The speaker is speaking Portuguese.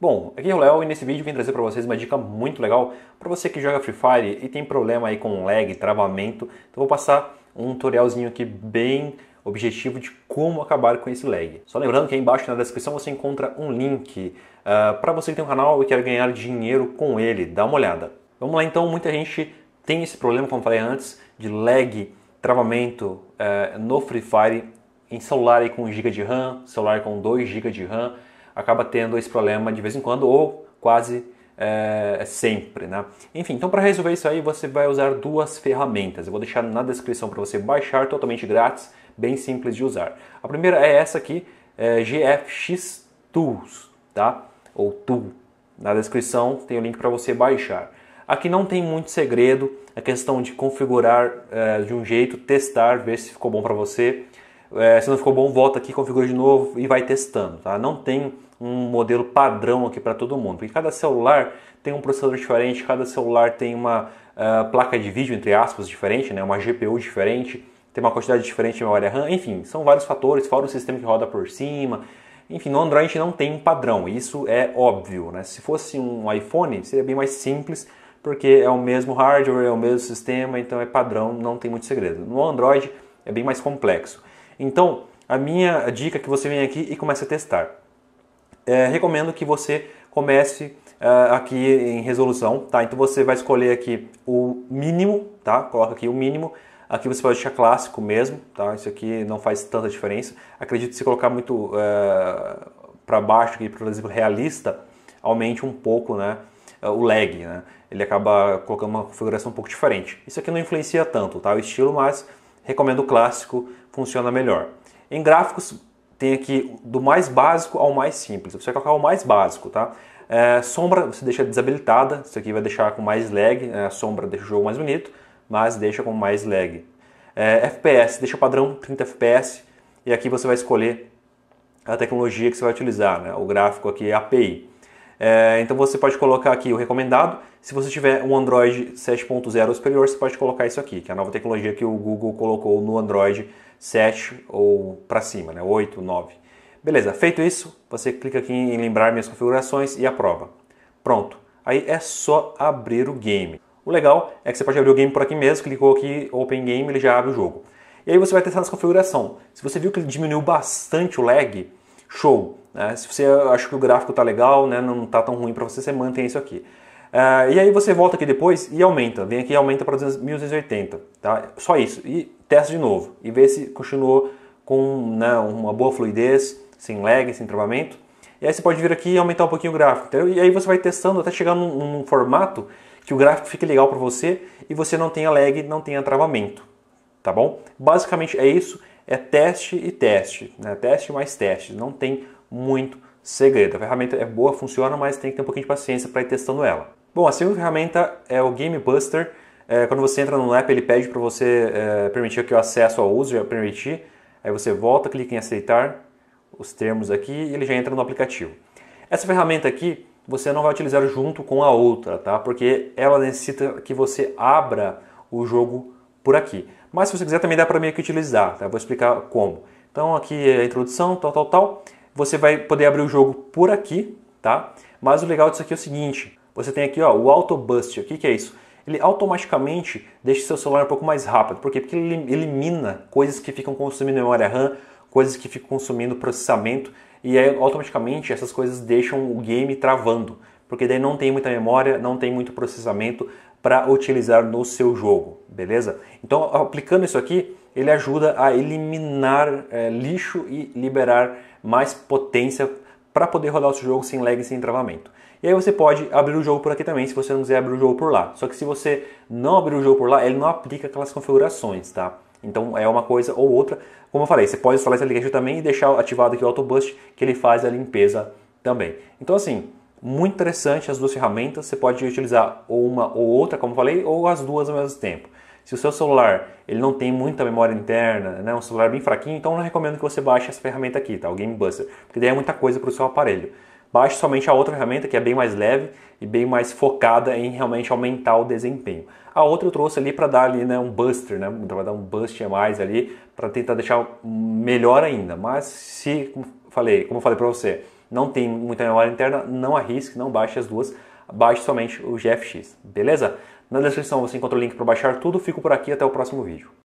Bom, aqui é o Léo e nesse vídeo vim trazer para vocês uma dica muito legal para você que joga Free Fire e tem problema aí com lag, travamento. Então vou passar um tutorialzinho aqui bem objetivo de como acabar com esse lag. Só lembrando que aí embaixo na descrição você encontra um link uh, ah, para você que tem um canal e quer ganhar dinheiro com ele. Dá uma olhada. Vamos lá então, muita gente tem esse problema, como falei antes, de lag, travamento uh, no Free Fire em celular aí com 1 GB de RAM, celular com 2 GB de RAM acaba tendo esse problema de vez em quando ou quase é, sempre, né? Enfim, então para resolver isso aí você vai usar duas ferramentas. Eu vou deixar na descrição para você baixar totalmente grátis, bem simples de usar. A primeira é essa aqui, é GFX Tools, tá? Ou Tool. Na descrição tem o link para você baixar. Aqui não tem muito segredo, é questão de configurar é, de um jeito, testar, ver se ficou bom para você. Eh, se não ficou bom, volta aqui, configura de novo e vai testando, tá? Não tem um modelo padrão aqui para todo mundo. Porque cada celular tem um processador diferente, cada celular tem uma uh, placa de vídeo, entre aspas, diferente, né? uma GPU diferente, tem uma quantidade diferente de memória RAM, enfim, são vários fatores, fora o sistema que roda por cima. Enfim, no Android não tem um padrão, isso é óbvio. Né? Se fosse um iPhone, seria bem mais simples, porque é o mesmo hardware, é o mesmo sistema, então é padrão, não tem muito segredo. No Android é bem mais complexo. Então, a minha dica é que você vem aqui e comece a testar é, recomendo que você comece uh, aqui em resolução, tá? Então você vai escolher aqui o mínimo, tá? Coloca aqui o mínimo. Aqui você pode deixar clássico mesmo, tá? Isso aqui não faz tanta diferença. Acredito que se colocar muito uh, é, para baixo aqui, por exemplo, realista, aumente um pouco, né? É, o lag, né? Ele acaba colocando uma configuração um pouco diferente. Isso aqui não influencia tanto, tá? O estilo, mas recomendo o clássico, funciona melhor. Em gráficos, tem aqui do mais básico ao mais simples. Você vai colocar o mais básico, tá? É, sombra você deixa desabilitada, isso aqui vai deixar com mais lag, é, a sombra deixa o jogo mais bonito, mas deixa com mais lag. É, FPS, deixa padrão 30 FPS, e aqui você vai escolher a tecnologia que você vai utilizar, né? o gráfico aqui é API. É, então você pode colocar aqui o recomendado. Se você tiver um Android 7.0 ou superior, você pode colocar isso aqui, que é a nova tecnologia que o Google colocou no Android 7 ou para cima, né? 8, 9. Beleza, feito isso, você clica aqui em lembrar minhas configurações e aprova. Pronto, aí é só abrir o game. O legal é que você pode abrir o game por aqui mesmo, clicou aqui Open Game, ele já abre o jogo. E aí você vai testar essa configuração. Se você viu que ele diminuiu bastante o lag, show. Né? Se você acha que o gráfico está legal, né, não está tão ruim para você, você mantém isso aqui. Uh, e aí você volta aqui depois e aumenta, vem aqui e aumenta para 1280, tá? Só isso, e testa de novo, e vê se continuou com né, uma boa fluidez, sem lag, sem travamento. E aí você pode vir aqui e aumentar um pouquinho o gráfico, entendeu? E aí você vai testando até chegar num, num formato que o gráfico fique legal para você e você não tenha lag, não tenha travamento, tá bom? Basicamente é isso, é teste e teste, né? teste mais teste, não tem muito segredo. A ferramenta é boa, funciona, mas tem que ter um pouquinho de paciência para ir testando ela. Bom, a segunda ferramenta é o Game Buster. É, quando você entra no app, ele pede para você é, permitir que o acesso ao uso, permitir. Aí você volta, clica em aceitar os termos aqui e ele já entra no aplicativo. Essa ferramenta aqui você não vai utilizar junto com a outra, tá? Porque ela necessita que você abra o jogo por aqui. Mas se você quiser também dá para meio que utilizar, tá? vou explicar como. Então aqui é a introdução, tal, tal, tal. Você vai poder abrir o jogo por aqui, tá? Mas o legal disso aqui é o seguinte, você tem aqui ó, o Auto Bust, o que, que é isso? Ele automaticamente deixa seu celular um pouco mais rápido. Por quê? Porque ele elimina coisas que ficam consumindo memória RAM, coisas que ficam consumindo processamento, e aí automaticamente essas coisas deixam o game travando porque daí não tem muita memória, não tem muito processamento, para utilizar no seu jogo, beleza? Então, aplicando isso aqui, ele ajuda a eliminar é, lixo e liberar mais potência para poder rodar o seu jogo sem lag e sem travamento. E aí você pode abrir o jogo por aqui também, se você não quiser abrir o jogo por lá. Só que se você não abrir o jogo por lá, ele não aplica aquelas configurações, tá? Então é uma coisa ou outra. Como eu falei, você pode instalar esse aplicativo também e deixar ativado aqui o Autobust, que ele faz a limpeza também. Então assim, muito interessante as duas ferramentas, você pode utilizar ou uma ou outra, como falei, ou as duas ao mesmo tempo. Se o seu celular ele não tem muita memória interna, né, um celular bem fraquinho, então não recomendo que você baixe essa ferramenta aqui, tá? o Game Buster, porque daí é muita coisa para o seu aparelho. Baixe somente a outra ferramenta que é bem mais leve e bem mais focada em realmente aumentar o desempenho. A outra eu trouxe ali para dar ali né, um buster, né, para dar um bust a mais ali, para tentar deixar melhor ainda. Mas se, como falei, como falei para você, não tem muita memória interna, não arrisque, não baixe as duas, baixe somente o GFX, beleza? Na descrição você encontra o link para baixar tudo, fico por aqui, até o próximo vídeo.